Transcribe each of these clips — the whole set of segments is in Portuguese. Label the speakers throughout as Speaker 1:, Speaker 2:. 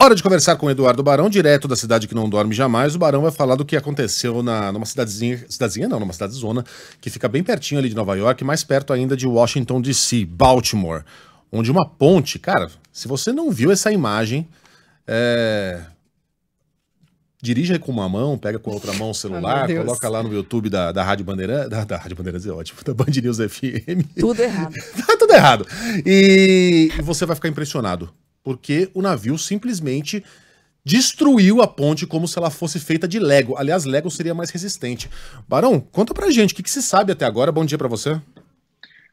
Speaker 1: Hora de conversar com o Eduardo Barão, direto da cidade que não dorme jamais. O Barão vai falar do que aconteceu na, numa cidadezinha, cidadezinha não, numa cidade zona, que fica bem pertinho ali de Nova York, mais perto ainda de Washington DC, Baltimore, onde uma ponte, cara, se você não viu essa imagem, é... dirija com uma mão, pega com a outra mão o celular, ah, coloca lá no YouTube da, da Rádio Bandeirante, da, da Rádio Bandeirantes é ótimo, da Band News FM. Tudo errado. tá tudo errado. e você vai ficar impressionado porque o navio simplesmente destruiu a ponte como se ela fosse feita de Lego. Aliás, Lego seria mais resistente. Barão, conta pra gente, o que, que se sabe até agora? Bom dia para você.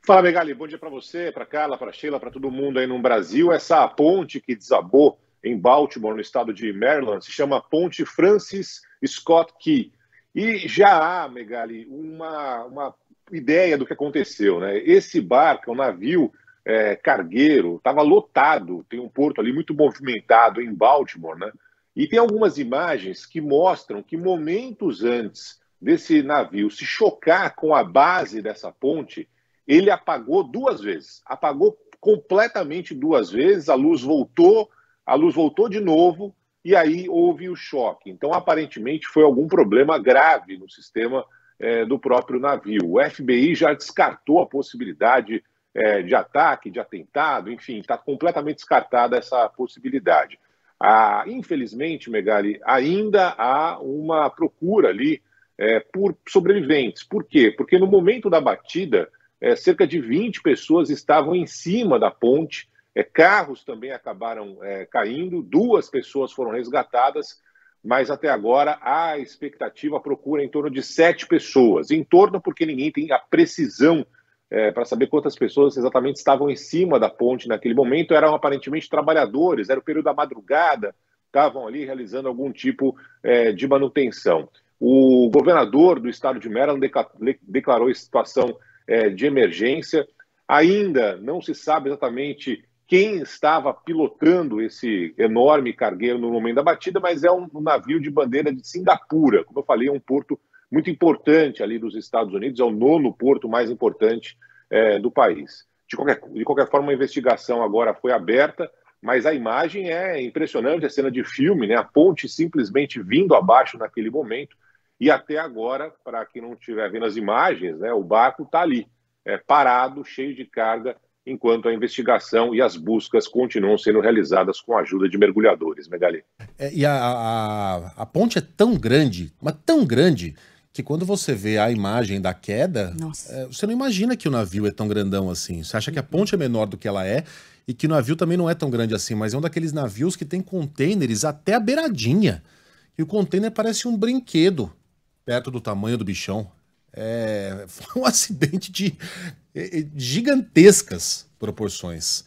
Speaker 2: Fala, Megali, bom dia para você, para Carla, para Sheila, para todo mundo aí no Brasil. Essa ponte que desabou em Baltimore, no estado de Maryland, se chama Ponte Francis Scott Key. E já há, Megali, uma, uma ideia do que aconteceu. Né? Esse barco, o é navio, é, cargueiro, estava lotado. Tem um porto ali muito movimentado em Baltimore, né? E tem algumas imagens que mostram que momentos antes desse navio se chocar com a base dessa ponte, ele apagou duas vezes. Apagou completamente duas vezes, a luz voltou, a luz voltou de novo e aí houve o choque. Então, aparentemente, foi algum problema grave no sistema é, do próprio navio. O FBI já descartou a possibilidade é, de ataque, de atentado, enfim, está completamente descartada essa possibilidade. Ah, infelizmente, Megali, ainda há uma procura ali é, por sobreviventes. Por quê? Porque no momento da batida, é, cerca de 20 pessoas estavam em cima da ponte, é, carros também acabaram é, caindo, duas pessoas foram resgatadas, mas até agora a expectativa procura em torno de sete pessoas. Em torno, porque ninguém tem a precisão é, para saber quantas pessoas exatamente estavam em cima da ponte naquele momento. Eram aparentemente trabalhadores, era o período da madrugada, estavam ali realizando algum tipo é, de manutenção. O governador do estado de Maryland declarou situação é, de emergência. Ainda não se sabe exatamente quem estava pilotando esse enorme cargueiro no momento da batida, mas é um, um navio de bandeira de Singapura, como eu falei, é um porto muito importante ali dos Estados Unidos, é o nono porto mais importante é, do país. De qualquer, de qualquer forma, a investigação agora foi aberta, mas a imagem é impressionante, a cena de filme, né? A ponte simplesmente vindo abaixo naquele momento e até agora, para quem não estiver vendo as imagens, né? O barco está ali, é, parado, cheio de carga, enquanto a investigação e as buscas continuam sendo realizadas com a ajuda de mergulhadores, Megali.
Speaker 1: Né, é, e a, a, a ponte é tão grande, mas tão grande que quando você vê a imagem da queda, é, você não imagina que o navio é tão grandão assim. Você acha que a uhum. ponte é menor do que ela é e que o navio também não é tão grande assim, mas é um daqueles navios que tem contêineres até a beiradinha. E o contêiner parece um brinquedo perto do tamanho do bichão. É, foi um acidente de, de é, é, gigantescas proporções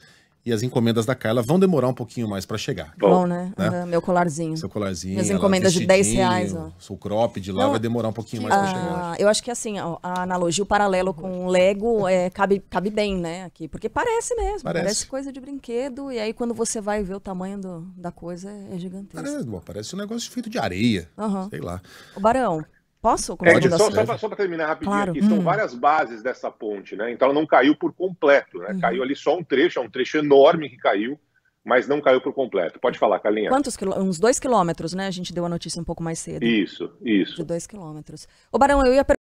Speaker 1: e as encomendas da Carla vão demorar um pouquinho mais para chegar. Bom, né? né? Meu colarzinho. Seu colarzinho. Minhas encomendas de 10 reais. Ó. O crop de lá vai demorar um pouquinho mais para ah, chegar.
Speaker 2: Eu acho que assim, ó, a analogia, o paralelo com o Lego é, cabe, cabe bem, né? Aqui, porque parece mesmo. Parece. parece coisa de brinquedo. E aí quando você vai ver o tamanho do, da coisa, é, é gigantesco. Parece, parece um negócio feito de areia. Uhum. Sei lá. O Barão, Posso? É, só, só, só para terminar rapidinho claro. aqui, hum. são várias bases dessa ponte, né? Então ela não caiu por completo, né? Hum. Caiu ali só um trecho, é um trecho enorme que caiu, mas não caiu por completo. Pode falar, Carlinha. Quantos quilômetros? Uns dois quilômetros, né? A gente deu a notícia um pouco mais cedo. Isso, isso. De dois quilômetros. O Barão, eu ia